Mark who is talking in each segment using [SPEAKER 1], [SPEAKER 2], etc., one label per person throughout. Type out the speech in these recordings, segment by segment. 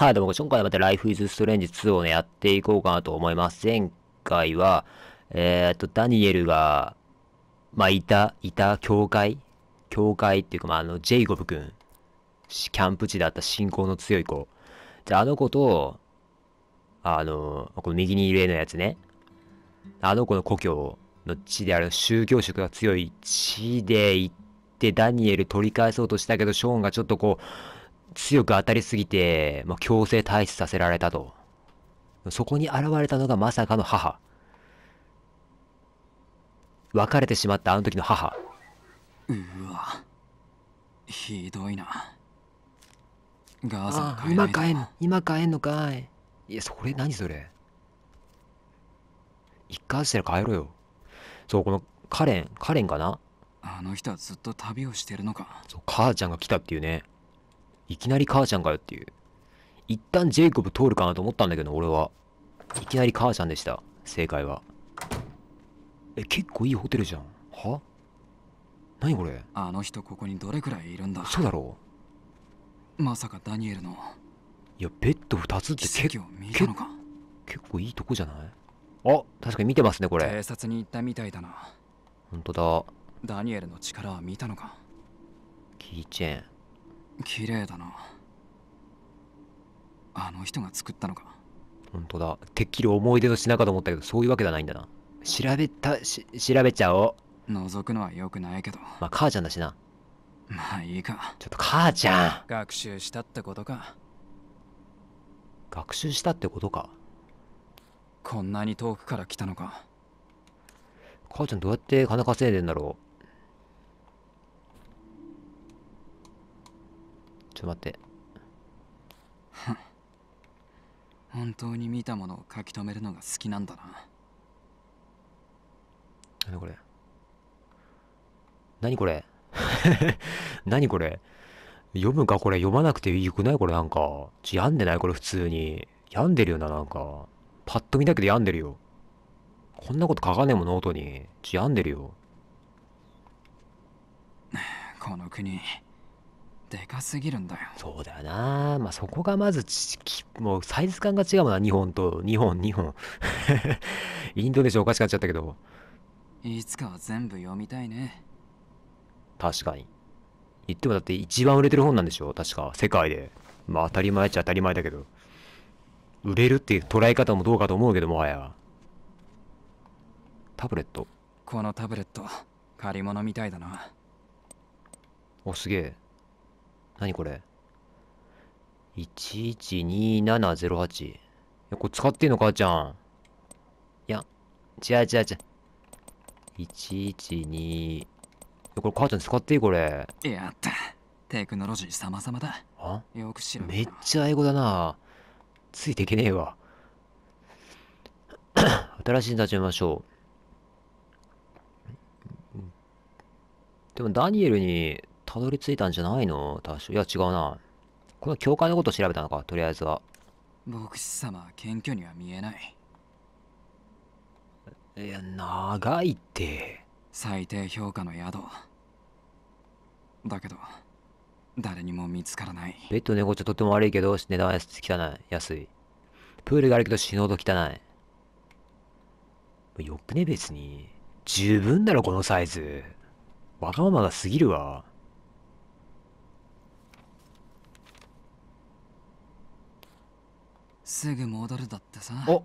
[SPEAKER 1] はい、どうも、今回はまた Life is Strange 2をね、やっていこうかなと思います。前回は、えー、っと、ダニエルが、まあ、いた、いた教会教会っていうか、まあ、あの、ジェイコブ君。キャンプ地だった信仰の強い子。じゃあ、あの子と、あの、この右にいる絵のやつね。あの子の故郷の地である宗教色が強い地で行って、ダニエル取り返そうとしたけど、ショーンがちょっとこう、強く当たりすぎて、まあ、強制退治させられたと。そこに現れたのがまさかの母。別れてしまったあの時の母。う
[SPEAKER 2] わ。ひどいな。ガーザ今
[SPEAKER 1] 帰ん、今帰んのかい。
[SPEAKER 2] いや、それ何それ。
[SPEAKER 1] 一回したら帰ろよ。そう、このカレン、カレンかなあの人はずっと旅をしてるのか。そう、母ちゃんが来たっていうね。いきなり母ちゃんかよっていう。一旦ジェイコブ通るかなと思ったんだけど、俺は。いきなり母ちゃんでした。正解は。
[SPEAKER 2] え、結構いいホテルじゃん。は何これあの人ここにどれくらいいるんだそうだろうまさかダニエルの。いや、ベッド二つって結構、結構いいとこじゃないあ、確かに見てますね、これ。警察に行ったみたいだな。本当だ。ダニエルの力は見たのかキーチェーン。綺麗だなあの人が作ったのか
[SPEAKER 1] 本当だてっきり思い出の品かと思ったけどそういうわけではないんだ
[SPEAKER 2] な調べたし調べちゃおう覗くのはよくないけどまあ母ちゃんだしなまあいいかちょっと母ちゃん学習したってことか学習したってことかこんなに遠くから来たのか
[SPEAKER 1] 母ちゃんどうやって金稼いでんだろう
[SPEAKER 2] ちょっと待って 本当に見たものを書き留めるのが好きなんだな何これ
[SPEAKER 1] 何これ 何これ読むかこれ読まなくてよくないこれなんか。ち、病んでないこれ普通に。病んでるよな、なんか。パッと見だけで病んでるよ。こんなこと書かねえもん、ノートに。ち、病んでるよ。
[SPEAKER 2] この国、でかすぎるんだよそうだ
[SPEAKER 1] よなまあそこがまずもうサイズ感が違うもな日本と日本日本 インドネシアおかしくなっちゃったけど
[SPEAKER 2] いつかは全部読みたいね
[SPEAKER 1] 確かに言ってもだって一番売れてる本なんでしょ確か世界でまあ当たり前っちゃ当たり前だけど売れるっていう捉え方もどうかと思うけどもはや
[SPEAKER 2] タブレットこのタブレット借り物みたいだなおすげえ何これ
[SPEAKER 1] ?112708。いや、これ使ってんの母ちゃん。いや、違う違う違う。112。いや、これ母ちゃん使っていいこれ。
[SPEAKER 2] やった。テクノロジー様々だ。あよく知る。めっちゃ英語だ
[SPEAKER 1] な。ついていけねえわ。新しいの立ちましょう。でもダニエルにたどり着いたんじゃないの多少。いや、違うな。この教会のこと調べたのか、とりあえずは。
[SPEAKER 2] 牧師様は謙虚には見えない。いや、長いって。最低評価の宿。だけど、誰にも見つからない。
[SPEAKER 1] ベッド猫ちゃとっても悪いけど、値段は汚い。安い。プールがあるけど死ぬほど汚い。よくね、別に。十分だろ、このサイズ。わがままが過ぎるわ。
[SPEAKER 2] すぐ戻るだってさ。お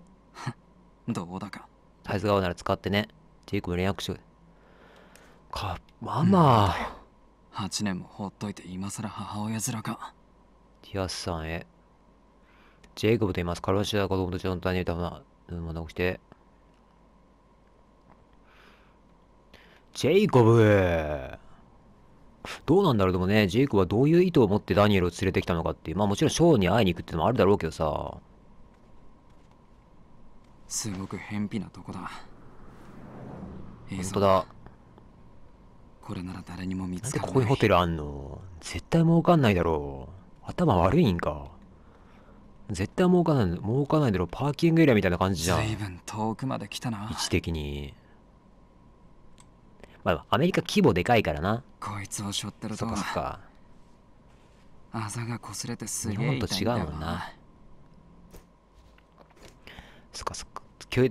[SPEAKER 2] どうだか。サイ
[SPEAKER 1] ズ顔なら使ってね。ジェイクも連絡しよう。
[SPEAKER 2] か、ママ。8年も放っといて今更母親面か。ティアスさんへ。
[SPEAKER 1] ジェイコブと言います。カロシア子供たちの単にいたまだ起きて。ジェイコブどうなんだろうでもね、ジェイコブはどういう意図を持ってダニエルを連れてきたのかっていう。まあもちろんショーに会いに行くっていうのも
[SPEAKER 2] あるだろうけどさ。すごく偏僻なとこだ本当だこれなら誰にも見つか
[SPEAKER 1] んでこういホテルあんの絶対儲かんないだろう頭悪いんか絶対儲かんない儲かんないだろうパーキングエリアみたいな感じじゃん随
[SPEAKER 2] 分遠くまで来たな位
[SPEAKER 1] 置的にまあアメリカ規模でかいからなこいつを背負ってるとそっかそっかあざが擦れてすげえ日本と違うもんな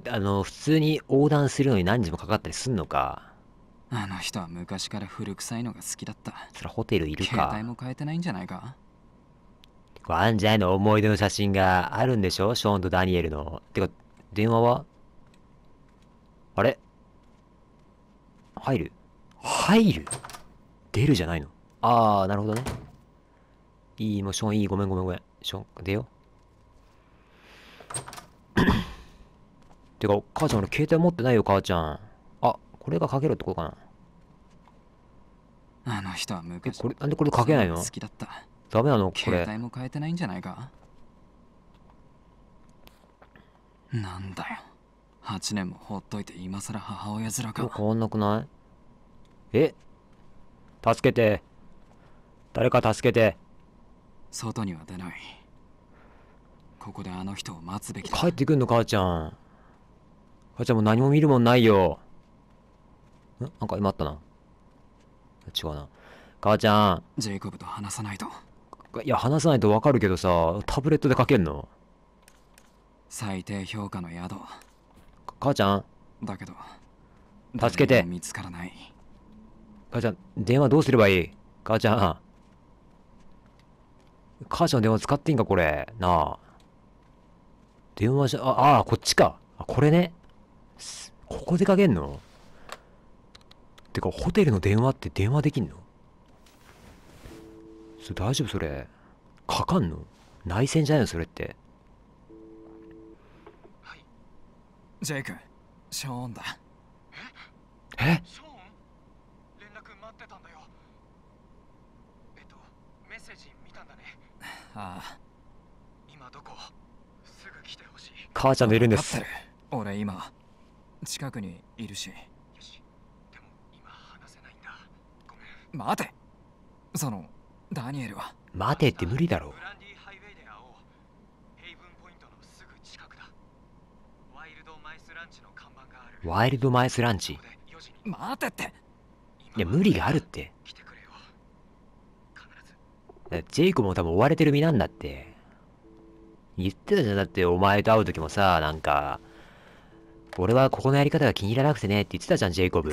[SPEAKER 1] あの普通に横断するのに何時もかかったりすんのかあの人は昔から古臭いのが好きだったそらホテルいるか携帯
[SPEAKER 2] も変えてないんじゃないか
[SPEAKER 1] これあんじの思い出の写真があるんでしょショーンとダニエルのてか電話はあれ入る入る出るじゃないのああなるほどねいいもうショーンいいごめんごめんごめんショーン出ようてか、母ちゃん俺携帯持ってないよ、母ちゃん。あ、これがかけるとこかな。あの
[SPEAKER 2] 人は昔これなんでこれかけないの好きだったダメなのこれ携帯も変えてないんじゃないかなんだよ8年もほっといて今更母親面か変わんなくないえ助けて誰か助けて外には出ないここであの人を待つべ
[SPEAKER 1] きだ帰ってくんの母ちゃん母ちゃんもう何も見るもんないよ。んなんか今あったな。違うな。母ちゃん。ジェイコブと話さないと。いや、話さないとわかるけどさ、タブレットで
[SPEAKER 2] 書けんの最低評価の宿。母ちゃん。だけど、助けて。見つからない。母ちゃん、電話どうすれば
[SPEAKER 1] いい母ちゃん。母ちゃんの電話使っていいんか、これ。なあ。電話じゃ、あ、あ、こっちか。あ、これね。ここでかけんのてか、ホテルの電話って電話できんのそれ大丈夫それ。かかんの内戦じゃないのそ
[SPEAKER 2] れって。はい。ジェイ君、ショーンだ。ええショーン連絡待ってたんだよ。えっと、メッセージ見たんだね。ああ。今どこすぐ来てほしい。母ちゃんがいるんです。俺今、近くに
[SPEAKER 1] いるしよしでも今
[SPEAKER 2] 話せないんだごめん待てそのダニエルは待てって無理だろう
[SPEAKER 1] ワイルドマイスランチ
[SPEAKER 2] 待てって
[SPEAKER 1] いや無理があるってジェイコも多分追われてる身なんだって言ってたじゃんだってお前と会う時もさなんか俺はここのやり方が気に入らなくてねって言ってたじゃん、ジェイコブ。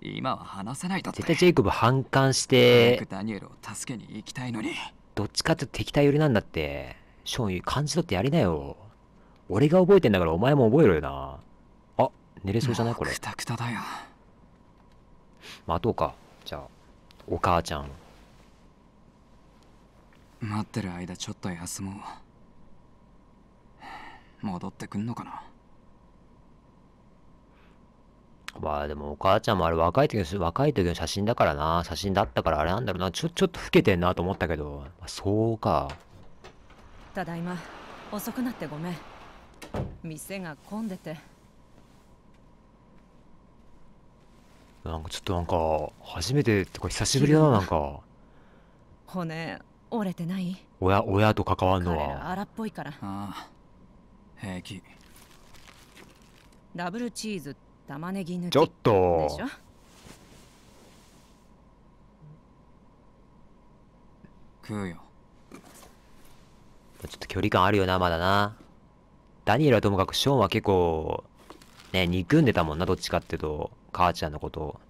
[SPEAKER 1] 今
[SPEAKER 2] は話せないだ絶対ジ
[SPEAKER 1] ェイコブ反感して、
[SPEAKER 2] ダニエルを助けに行きたいのに。
[SPEAKER 1] どっちかって敵対寄りなんだって。ショーン、感じ取ってやりなよ。俺が覚えてんだからお前も覚えろよな。あ、寝れそうじゃないこれ。くだよ。待とうか。じゃあ、
[SPEAKER 2] お母ちゃん。待ってる間ちょっと休もう。戻ってくんのかな
[SPEAKER 1] まあでもお母ちゃんもあれ若い時の、若い時の写真だからな。写真だったからあれなんだろうな。ちょ、ちょっと老けてんなと思ったけど。そうか。
[SPEAKER 3] ただいま。遅くなってごめん。店が混んでて。
[SPEAKER 1] なんかちょっとなんか、初めてとか久しぶりだな、なんか。
[SPEAKER 3] 骨、折れてない
[SPEAKER 1] 親、親と関
[SPEAKER 2] わるのは。
[SPEAKER 3] 荒っぽいから。ああ、平気。ダブルチーズって。玉ねぎ抜きちょっと
[SPEAKER 2] 食うよちょ
[SPEAKER 1] っと距離感あるよなまだなダニエルはともかくショーンは結構ね憎んでたもんなどっちかっていうと母ちゃんのことを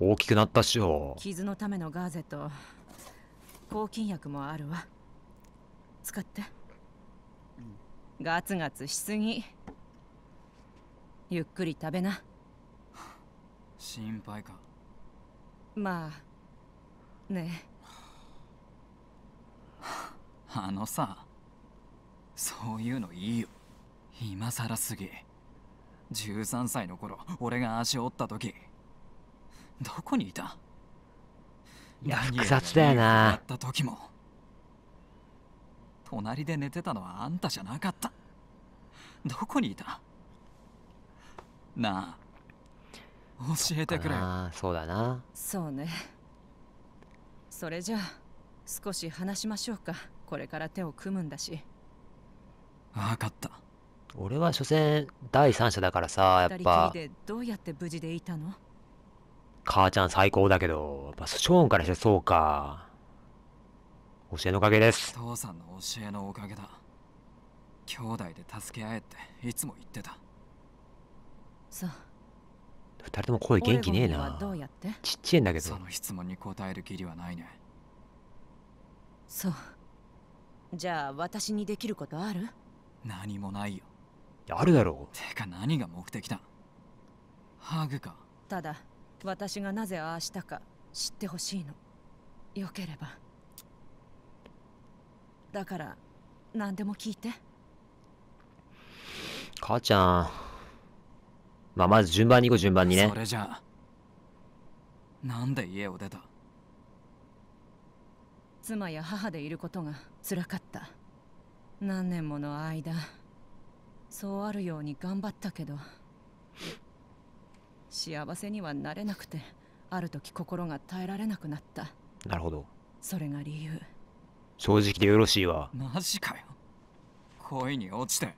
[SPEAKER 1] 大きくなったしよ
[SPEAKER 3] 傷のためのガーゼと抗菌薬もあるわ使ってガツガツしすぎゆっくり食べな
[SPEAKER 2] 心配か
[SPEAKER 3] まあね
[SPEAKER 2] あのさそういうのいいよ今さらすぎ13歳の頃俺が足を折った時どこにいたいや複雑だよなあった時も隣で寝てたのはあんたじゃなかったどこにいたなあ教えて
[SPEAKER 1] くれあそうだな
[SPEAKER 3] そうねそれじゃあ少し話しましょうかこれから手を組むんだし
[SPEAKER 1] 分かった俺は所詮第三者だからさやっぱ
[SPEAKER 3] どうやって無事でいたの
[SPEAKER 1] 母ちゃん最高だけどやっぱショーンからしてそうか教えのおかげです
[SPEAKER 2] 父さんの教えのおかげだ兄弟で助け合えっていつも言ってたそう二人とも声元気ねえなどうやっ
[SPEAKER 3] てちっちゃいんだけど
[SPEAKER 2] その質問に答える義理はない
[SPEAKER 3] ねそうじゃあ私にできることある
[SPEAKER 2] 何もないよあるだろうてか何が目的だハグか
[SPEAKER 3] ただ私がなぜああしたか知ってほしいのよければだから何でも聞いて
[SPEAKER 1] 母ちゃんまあまず順
[SPEAKER 2] 番に行こう順番にねそれじゃなんで家を出た
[SPEAKER 3] 妻や母でいることがつらかった何年もの間そうあるように頑張ったけど幸せにはなれなくてある時心が耐えられなくなったなるほどそれが理由
[SPEAKER 1] 正直でよろしいわ
[SPEAKER 2] マジかよ恋に落ちて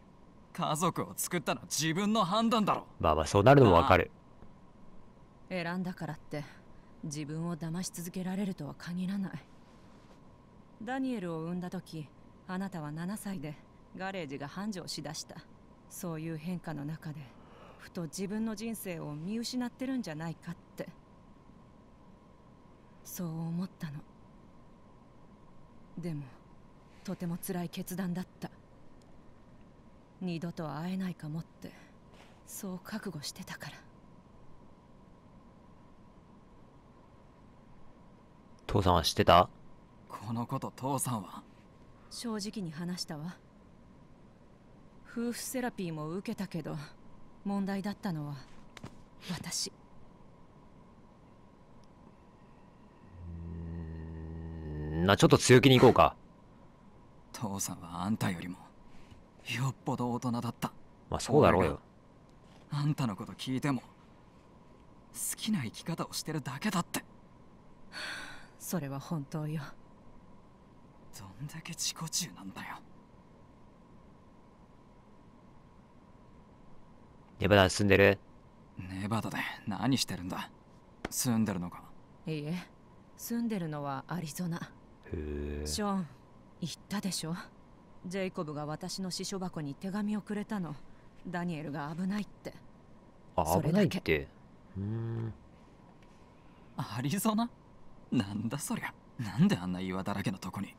[SPEAKER 2] 家族を作ったのは自分の判断だろ
[SPEAKER 1] まあまあそうなるのもわかる
[SPEAKER 3] 選んだからって自分を騙し続けられるとは限らないダニエルを産んだ時あなたは7歳でガレージが繁盛しだしたそういう変化の中でふと自分の人生を見失ってるんじゃないかってそう思ったのでもとても辛い決断だった二度と会えないかもってそう覚悟してたから
[SPEAKER 1] 父さ
[SPEAKER 2] んは知ってたこのこと父さんは
[SPEAKER 3] 正直に話したわ夫婦セラピーも受けたけど問題だったのは私
[SPEAKER 1] なちょっと強気に行こうか父さんはあんたよりも
[SPEAKER 2] よっぽど大人だった
[SPEAKER 1] まあそうだろうよ
[SPEAKER 2] あんたのこと聞いても好きな生き方をしてるだけだってそれは本当よどんだけ自己中なんだよネバダ住んでるネバダで何してるんだ住んでるのか
[SPEAKER 3] いいえ住んでるのはアリゾナショーン言ったでしょジェイコブが私の私書箱に手紙をくれたのダニエルが危ないって
[SPEAKER 2] あ危ないってうんアリゾナなんだそりゃなんであんな岩だらけのとこに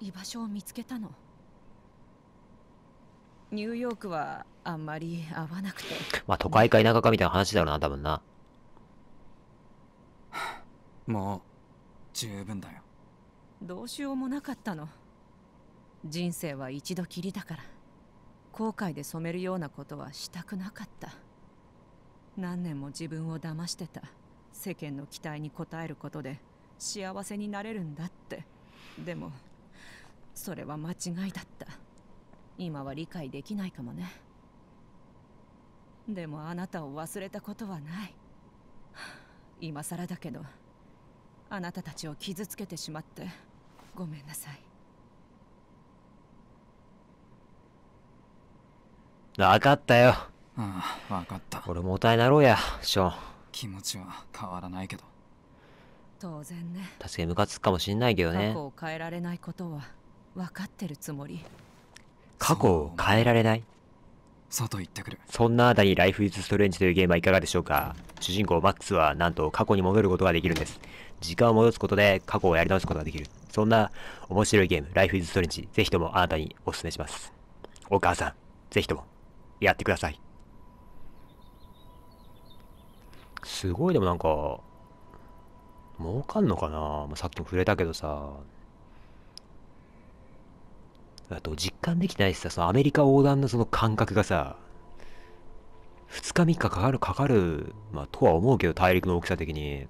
[SPEAKER 3] 居場所を見つけたのニューヨークはあんまり合わなくてま
[SPEAKER 2] あ都会か田舎かみたいな話
[SPEAKER 1] だうな多分な もう十分
[SPEAKER 3] だよどうしようもなかったの人生は一度きりだから後悔で染めるようなことはしたくなかった何年も自分を騙してた世間の期待に応えることで幸せになれるんだってでもそれは間違いだった今は理解できないかもねでもあなたを忘れたことはない今更だけどあなたたちを傷つけてしまってごめんなさい
[SPEAKER 2] 分かったよああ分かった俺もたえなろうやショーン気持ちは変わらないけど
[SPEAKER 3] 当然ね
[SPEAKER 2] 確かにムカ
[SPEAKER 1] つくかもしんないけどね過去を
[SPEAKER 3] 変えられないことは分かってるつもり過
[SPEAKER 1] 去を変えられない外行ってくるそんなあたり「ライフ・イズ・ストレンジ」というゲームはいかがでしょうか主人公マックスはなんと過去に戻ることができるんです時間を戻すことで過去をやり直すことができるそんな面白いゲーム、Life is Strange、ぜひともあなたにお勧めします。お母さん、ぜひとも、やってください。すごいでもなんか、儲かんのかな、まあ、さっきも触れたけどさ、あと実感できないしさ、そのアメリカ横断のその感覚がさ、2日3日かかる、かかる、まあ、とは思うけど、大陸の大きさ的に。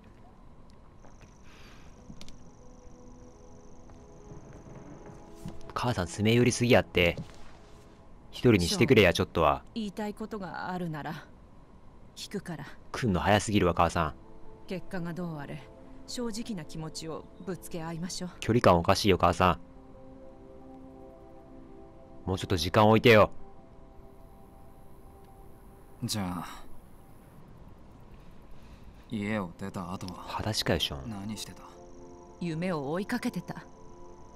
[SPEAKER 1] 母さん詰め寄りすぎやって一人にしてくれやちょっとは
[SPEAKER 3] 言いたいことがあるなら聞くから
[SPEAKER 1] 来んの早すぎるわ母さん
[SPEAKER 3] 結果がどうあれ正直な気持ちをぶつけ合いましょう
[SPEAKER 1] 距離感おかしいよ母さんもうちょっと時間置いてよじゃあ
[SPEAKER 2] 家を出た後は裸足かよション何してた
[SPEAKER 3] 夢を追いかけてた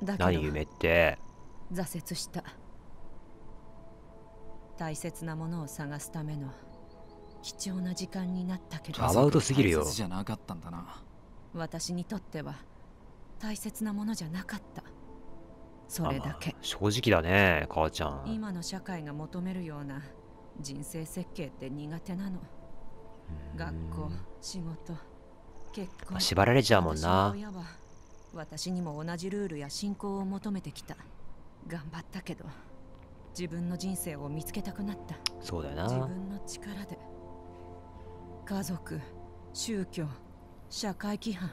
[SPEAKER 3] だけど何夢って挫折した大切なものを探すための貴重な時間になったけどアバウトすぎるよじ
[SPEAKER 2] ゃなかったんだな
[SPEAKER 3] 私にとっては大切なものじゃなかったそれだけ、まあ、
[SPEAKER 1] 正直だね母ちゃん
[SPEAKER 3] 今の社会が求めるような人生設計って苦手なの学校仕事結婚縛られちゃうもんな親は私にも同じルールや信仰を求めてきた頑張ったけど自分の人生を見つけたくなったそうだよな自分の力で家族宗教社会規範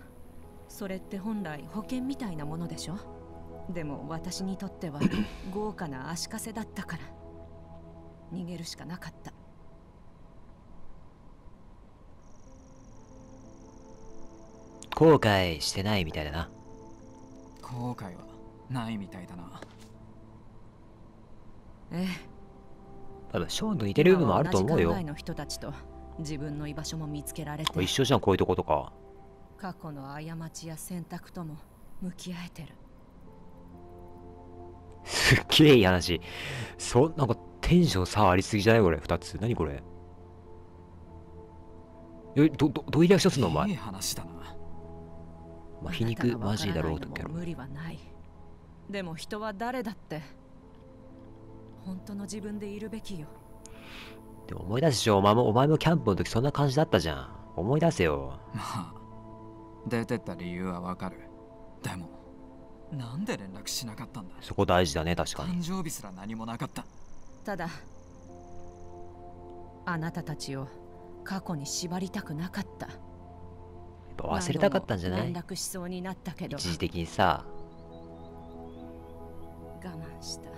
[SPEAKER 3] それって本来保険みたいなものでしょでも私にとっては 豪華な足かせだったから逃げるしかなかった
[SPEAKER 1] 後悔してないみたいだな
[SPEAKER 2] 後悔はないみたいだな
[SPEAKER 1] ええ多分ショーンと
[SPEAKER 2] 似てる部分もあると思う
[SPEAKER 3] よの人たちと自分の居場所も見つけられて一
[SPEAKER 1] 緒じゃんこういうとことか
[SPEAKER 3] 過去の過ちや選択とも向き合えてる
[SPEAKER 1] すっげえいい話そうなんかテンション差ありすぎじゃないこれ2つ何これえどどどういうリアクションすんのお前
[SPEAKER 2] いい話だな
[SPEAKER 1] まあ、皮肉マジだろうとキど。
[SPEAKER 3] ロ無理はないでも人は誰だって本当の自分でいるべきよ
[SPEAKER 1] でも思い出すでしょお前もお前もキャンプの時そんな感じだったじゃん思い出せよまあ出てった理由はわかるでも
[SPEAKER 3] な
[SPEAKER 2] んで連絡しなかったんだ
[SPEAKER 1] そこ大事だね確かに誕
[SPEAKER 2] 生日すら何もなかった
[SPEAKER 3] ただあなたたちを過去に縛りたくなかった
[SPEAKER 1] 忘れたかったんじゃない連
[SPEAKER 3] 絡しそうになったけど一時
[SPEAKER 1] 的にさ
[SPEAKER 3] 我慢した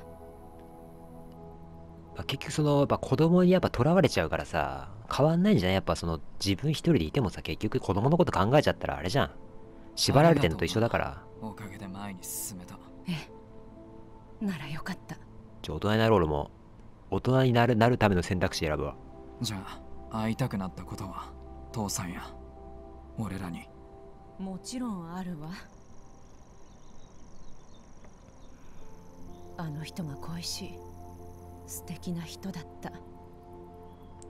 [SPEAKER 1] まあ、結局その、やっぱ子供にやっぱ囚われちゃうからさ、変わんないんじゃないやっぱその自分一人でいてもさ、結局子供のこと考えちゃったらあれじゃん。縛られてんのと一緒だから。
[SPEAKER 2] おかげで前に進めた。え
[SPEAKER 3] え。ならよかっ
[SPEAKER 1] た。じゃあ大人になろう俺も、大人になるなるための選択肢選ぶわ。じゃあ、会いたくなったこと
[SPEAKER 3] は、
[SPEAKER 2] 父さんや、俺らに。
[SPEAKER 3] もちろんあるわ。あの人が恋しい。素敵な人だった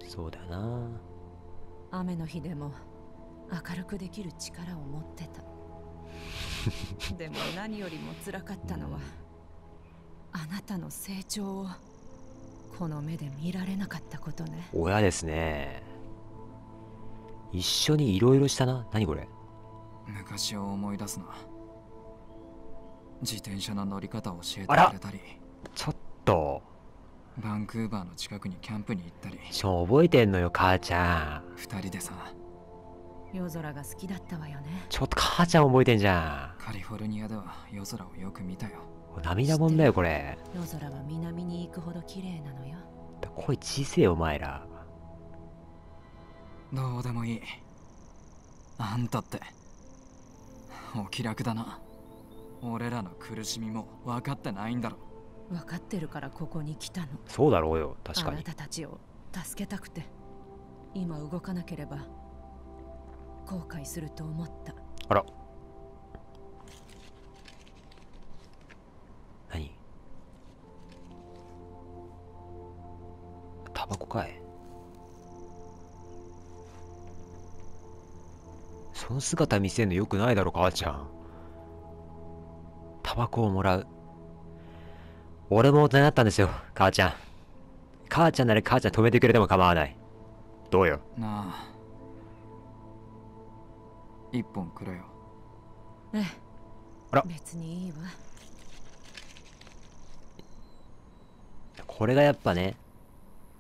[SPEAKER 1] そうだな
[SPEAKER 3] 雨の日でも明るくできる力を持ってた でも何よりもつらかったのは、うん、あなたの成長をこの目で見られなかったことね親ですね
[SPEAKER 1] 一緒にいろいろしたな何これ
[SPEAKER 2] 昔を思い出すな自転車の乗り方を教えてくれたり
[SPEAKER 1] ちょっと
[SPEAKER 2] バンクーバーの近くにキャンプに行った
[SPEAKER 1] りしょ覚えてんのよ母ちゃん二人でさ
[SPEAKER 3] 夜空が好きだったわよ
[SPEAKER 1] ねちょっと母ちゃん覚えてんじゃ
[SPEAKER 3] ん
[SPEAKER 2] カリフォルニアでは夜空をよく見たよ
[SPEAKER 1] 涙もんだよこれ
[SPEAKER 3] 夜空は南に行くほど綺麗なのよ
[SPEAKER 2] だ声小せえお前らどうでもいいあんたってお気楽だな俺らの苦しみも分かってないんだろ
[SPEAKER 3] 分かってるからここに来たの
[SPEAKER 2] そうだろうよ確かにあなた
[SPEAKER 3] たちを助けたくて今動かなければ後悔すると思った
[SPEAKER 1] あら何タバコかいその姿見せんのよくないだろ母ちゃんタバコをもらう俺も大人になったんですよ、母ちゃん。母ちゃんなら母ちゃん止めてくれても構わない。どうよ。
[SPEAKER 2] なあ。一本くれよ。
[SPEAKER 3] ええ。あら。別にいいわ。
[SPEAKER 1] これがやっぱね、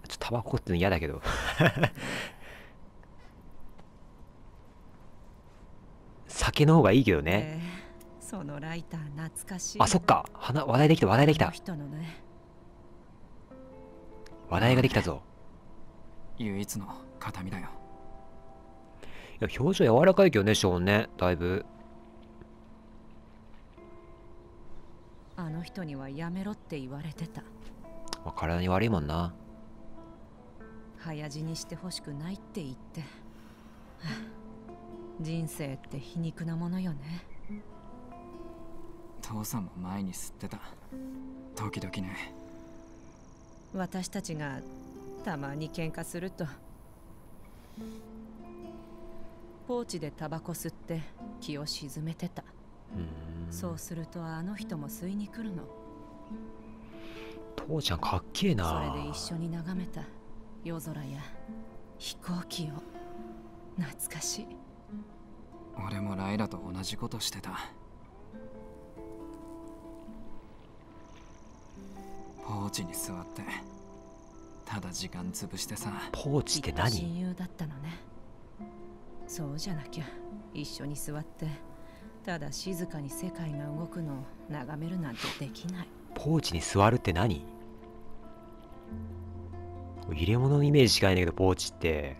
[SPEAKER 1] ちょっとタバコっての嫌だけど。酒の方がいいけどね。
[SPEAKER 3] そのライター懐かしいあそっか話話題できた話題できた人の、ね、
[SPEAKER 2] 話題ができたぞ唯一の形見だよ
[SPEAKER 1] いや表情柔らかいけどねショーンねだいぶ
[SPEAKER 3] あの人にはやめろって言われてた、
[SPEAKER 1] まあ、体に悪いもんな
[SPEAKER 3] 早死にしてほしくないって言って人生って皮肉なものよね
[SPEAKER 2] 父さんも前に吸ってた時々ね
[SPEAKER 3] 私たちがたまに喧嘩するとポーチでタバコ吸って気を沈めてたそうするとあの人も吸いに来るの
[SPEAKER 1] 父ちゃんかっ
[SPEAKER 2] けえなそ
[SPEAKER 3] れで一緒に眺めた夜空や飛行機を懐かしい
[SPEAKER 2] 俺もライラと同じことしてたポーチに座ってただ時間潰してさポーチって何親
[SPEAKER 3] 友だったのねそうじゃなきゃ一緒に座ってただ静かに世界が動くのを眺めるなんてできない
[SPEAKER 1] ポーチに座るって何入れ物のイメージしかないんだけどポーチって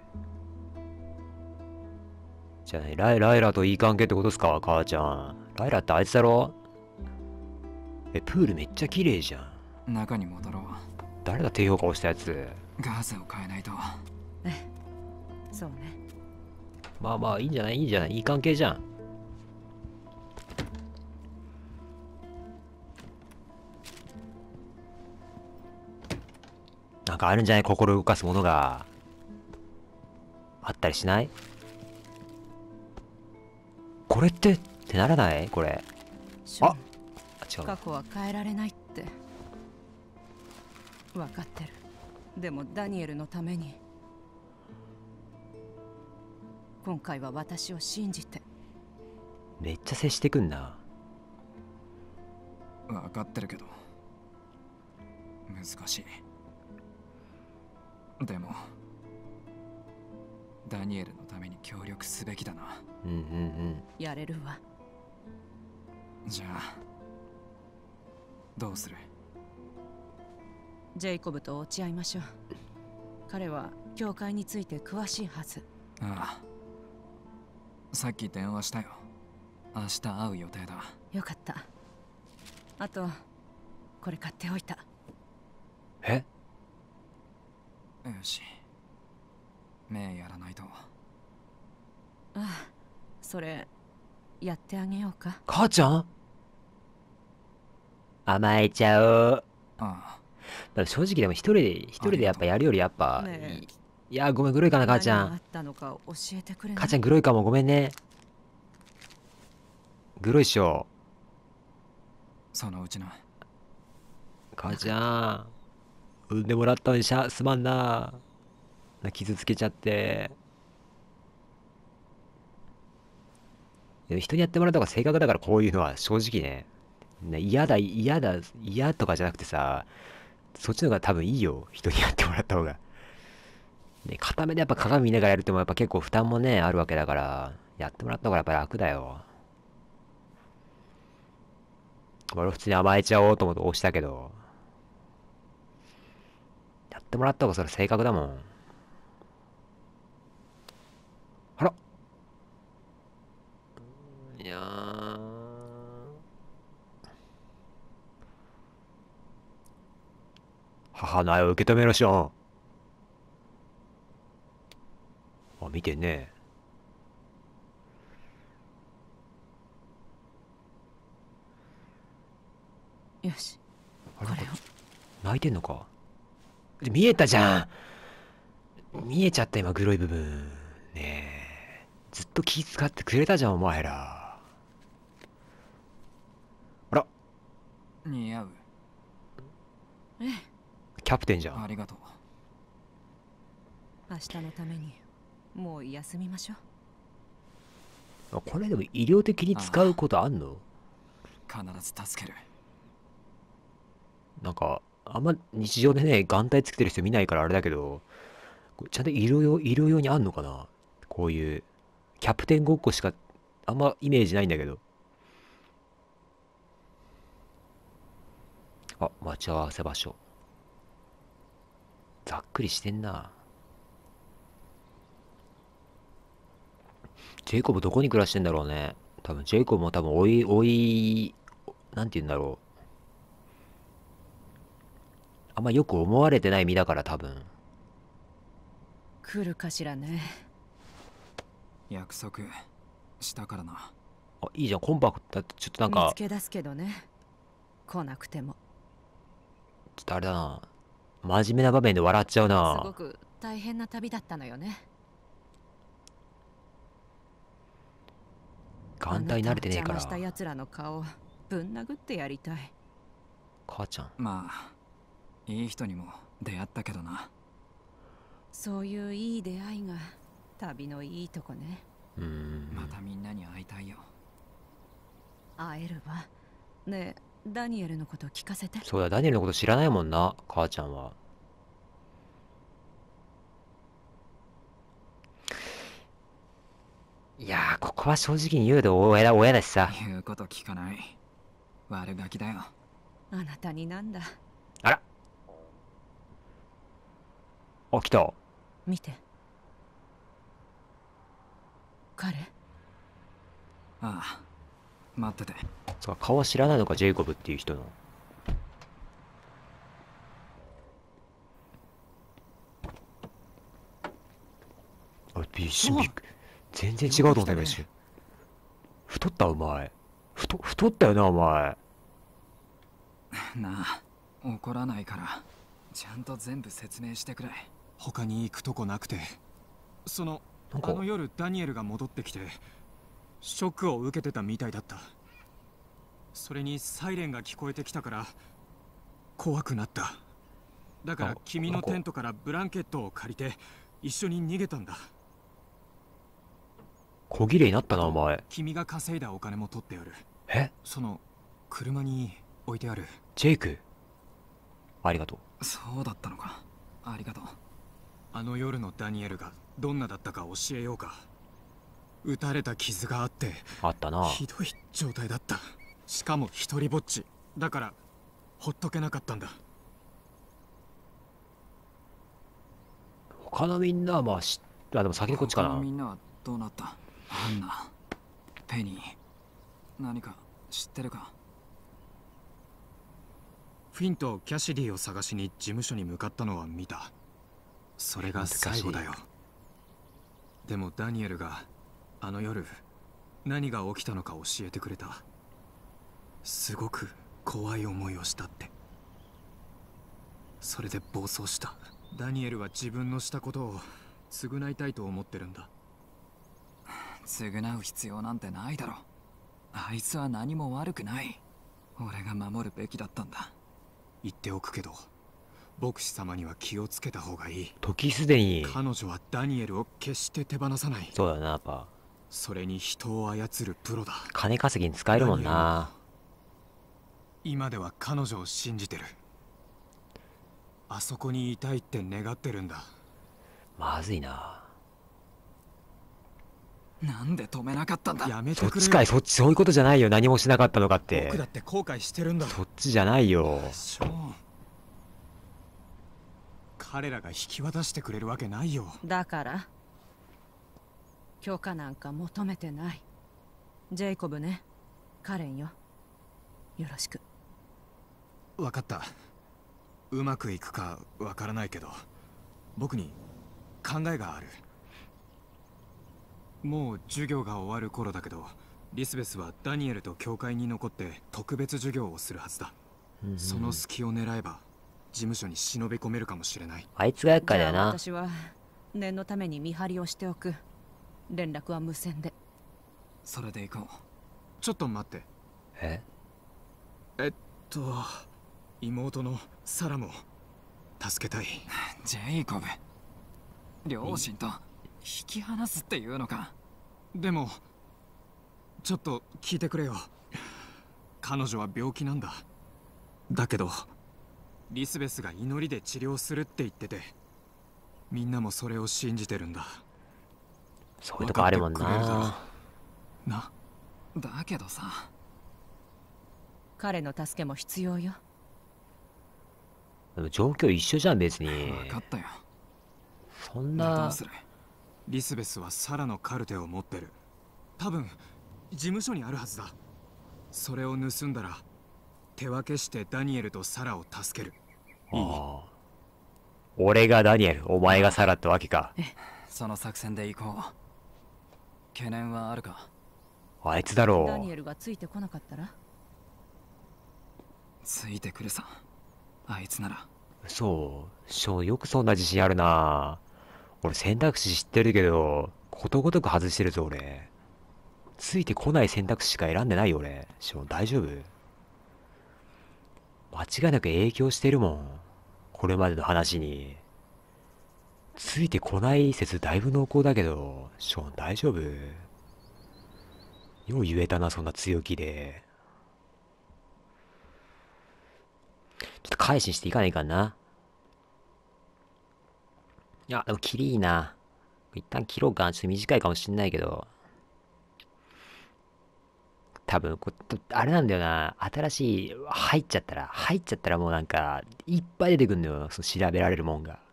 [SPEAKER 1] じゃあねライライラといい関係ってことっすか母ちゃんライラってあいつだろえプールめっちゃ綺麗じゃん
[SPEAKER 2] 中に戻ろう
[SPEAKER 1] 誰だ低評価をしたやつ
[SPEAKER 2] ガーゼを変えないとそうね
[SPEAKER 1] まあまあいいんじゃないいいんじゃないいい関係じゃんなんかあるんじゃない心動かすものがあったりしないこれってってならないこれあ違う過
[SPEAKER 3] 去は変えられない分かってるでもダニエルのために今回は私を信じて
[SPEAKER 1] めっちゃ接してくんな
[SPEAKER 2] 分かってるけど難しいでもダニエルのために協力すべきだなうんうんうん
[SPEAKER 3] やれるわ
[SPEAKER 2] じゃあどうする
[SPEAKER 3] ジェイコブと落ち合いましょう彼は教会について詳しいはず
[SPEAKER 2] ああさっき電話したよ明日会う予定だ
[SPEAKER 3] よかったあとこれ買っておいた
[SPEAKER 2] えよし目やらないとあ
[SPEAKER 3] あそれやってあげようか母ちゃん
[SPEAKER 1] 甘えちゃおうああから正直でも一人で、一人でやっぱやるよりやっぱ、ね、いやごめん、グロいかな、母ちゃん。
[SPEAKER 3] 母ちゃん、グロいか
[SPEAKER 1] も、ごめんね。グロいっしょ。そのうちの。母ちゃん、産んでもらったのにしゃ、すまんな。傷つけちゃって。人にやってもらった方が性格だからこういうのは正直ね、嫌だ、嫌だ、嫌とかじゃなくてさ、そっちの方が多分いいよ。人にやってもらった方が。ね、固めでやっぱ鏡見ながらやるってもやっぱ結構負担もね、あるわけだから、やってもらった方がやっぱ楽だよ。俺普通に甘えちゃおうと思って押したけど、やってもらった方がそれ正確だもん。あらいやー。母の愛を受け止めろしょん。あ、見てね。
[SPEAKER 3] よし。あれこ
[SPEAKER 1] れ泣いてんのか見えたじゃん見えちゃった今黒い部分ねえずっと気使ってくれたじゃんお前ら
[SPEAKER 2] あら似合うええキャプテンじゃんありがとう
[SPEAKER 3] 明日のためにもう休みましょ
[SPEAKER 1] うこれでも医療的に使うことあんの
[SPEAKER 2] 必ず助ける
[SPEAKER 1] なんかあんま日常でね眼帯つけてる人見ないからあれだけどちゃんと医療用医療用にあんのかなこういうキャプテンごっこしかあんまイメージないんだけどあ待ち合わせ場所ざっくりしてんな。ジェイコブどこに暮らしてんだろうね。多分、ジェイコブも多分、おい、おい、なんて言うんだろう。あんまよく思われてない身だから、多分。
[SPEAKER 3] 来るかしらね。
[SPEAKER 1] 約束したからな。あ、いいじゃん、コンパクトだちょっとなんか。見つけ
[SPEAKER 3] 出すけどね。来なくても。
[SPEAKER 1] ちょっとあれだな。真面目な場面で笑っちゃうなす
[SPEAKER 3] ごく大変な旅だったのよね
[SPEAKER 2] 眼帯慣れてねえからした
[SPEAKER 3] 奴らの顔ぶん殴ってやりたい
[SPEAKER 2] 母ちゃんまあいい人にも出会ったけどな
[SPEAKER 3] そういういい出会いが旅のいいとこねうんまたみんなに会いたいよ会えるわねえダニエルのこと聞かせて
[SPEAKER 1] そうだダニエルのこと知らないもんな母ちゃんはいやここは正直に言うで親だ親だしさ言うこと聞かない
[SPEAKER 2] 悪ガキだよ
[SPEAKER 3] あなたになんだあら起きた見て
[SPEAKER 2] 彼ああ待ってて
[SPEAKER 1] そう顔知らないのかジェイコブっていう人のあビシビび全然違うと思ったよ太ったお前
[SPEAKER 2] 太太ったよなお前なあ怒らないからちゃんと全部説明してくれ他に行くとこなくてそのあの夜ダニエルが戻ってきてショックを受けてたみたいだったそれにサイレンが聞こえてきたから怖くなっただから君のテントからブランケットを借りて一緒に逃げたんだ
[SPEAKER 1] 小切れになったなお前
[SPEAKER 2] 君が稼いだお金も取ってあるえその車に置いてあるジェイクありがとうそうだったのかありがとうあの夜のダニエルがどんなだったか教えようか撃たれた傷があって
[SPEAKER 1] あったなひ
[SPEAKER 2] どい状態だったしかも一人ぼっちだからほっとけなかったんだ他のみんなはまあしあでも先にこっちかなみんなはどうなったあンナペニー何か知ってるかフィンとキャシディを探しに事務所に向かったのは見たそれが最後だよでもダニエルがあの夜何が起きたのか教えてくれたすごく怖い思いをしたってそれで暴走したダニエルは自分のしたことを償いたいと思ってるんだ償う必要なんてないだろあいつは何も悪くない俺が守るべきだったんだ言っておくけど牧師様には気をつけた方がいい時すでに彼女はダニエルを決して手放さないそうだなパそれに人を操るプロだ
[SPEAKER 1] 金稼ぎに使えるもんな
[SPEAKER 2] 今では彼女を信じてるあそこにいたいって願ってるんだまずいななんで止めなかったんだやめそっちかいそ
[SPEAKER 1] っちそういうことじゃないよ何もしなかったのかって僕だっ
[SPEAKER 2] て後悔してるんだそ
[SPEAKER 1] っちじゃないよ
[SPEAKER 3] 彼
[SPEAKER 2] らが引き渡してくれるわけないよ
[SPEAKER 3] だから許可なんか求めてないジェイコブねカレンよよろしく
[SPEAKER 2] 分かったうまくいくかわからないけど僕に考えがあるもう授業が終わる頃だけどリスベスはダニエルと教会に残って特別授業をするはずだ、その隙を狙えば事務所に忍び込めるかもしれないあいつが厄介だよな私
[SPEAKER 3] は念のために見張りをしておく連絡は無線で
[SPEAKER 2] それで行こうちょっと待ってええっと妹のサラも助けたいジェイコブ両親と引き離すっていうのかでもちょっと聞いてくれよ彼女は病気なんだだけどリスベスが祈りで治療するって言っててみんなもそれを信じてるんだそういうとこあるもんなな
[SPEAKER 3] だけどさ彼の助けも必要よ
[SPEAKER 1] でも状況一緒じ
[SPEAKER 2] ゃん別に分かったよそんなリスベスはサラのカルテを持ってる多分事務所にあるはずだそれを盗んだら手分けしてダニエルとサラを助けるあ
[SPEAKER 1] あ俺がダニエルお前がサラってわけか
[SPEAKER 2] その作戦で行こう懸念はあるかあいつだろうダ
[SPEAKER 3] ニエルがついてこなかったら
[SPEAKER 2] ついてくるさあいつならそ
[SPEAKER 1] うョうよくそんな自信あるな俺選択肢知ってるけどことごとく外してるぞ俺ついてこない選択肢しか選んでないよ俺ショー大丈夫間違いなく影響してるもんこれまでの話についてこない説だいぶ濃厚だけど、ショーン大丈夫よう言えたな、そんな強気で。ちょっと改心していかないかな。いや、でもキリいいな。一旦切ろうかな。ちょっと短いかもしんないけど。多分こ、あれなんだよな。新しい、入っちゃったら、入っちゃったらもうなんか、いっぱい出てくんだよ。その調べられるもんが。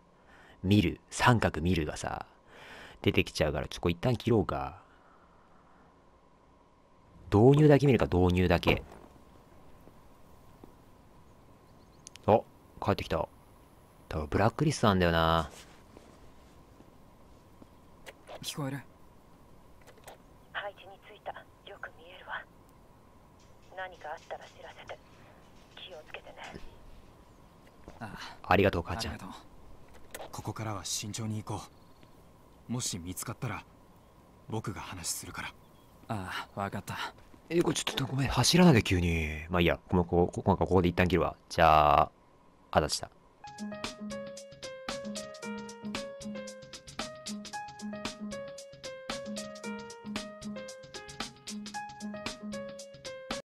[SPEAKER 1] 見る、三角見るがさ、出てきちゃうから、ちょっと一旦切ろうか。導入だけ見るか、導入だけ。お、帰ってきた。多分ブラックリストなんだよな。
[SPEAKER 2] 聞こえる配置についた。よく見えるわ。何かあったら知らせて。気をつけてね。ああありがとう、母ちゃん。ここからは慎重に行こうもし見つかったら僕が話するからああわかったえこれちょっとごめん走
[SPEAKER 1] らないで急にまあいいやここここここで一旦切るわじゃああだした